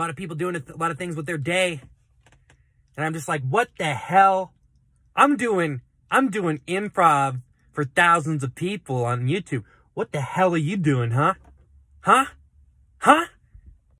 A lot of people doing a lot of things with their day. And I'm just like, what the hell? I'm doing, I'm doing improv for thousands of people on YouTube. What the hell are you doing, huh? Huh? Huh?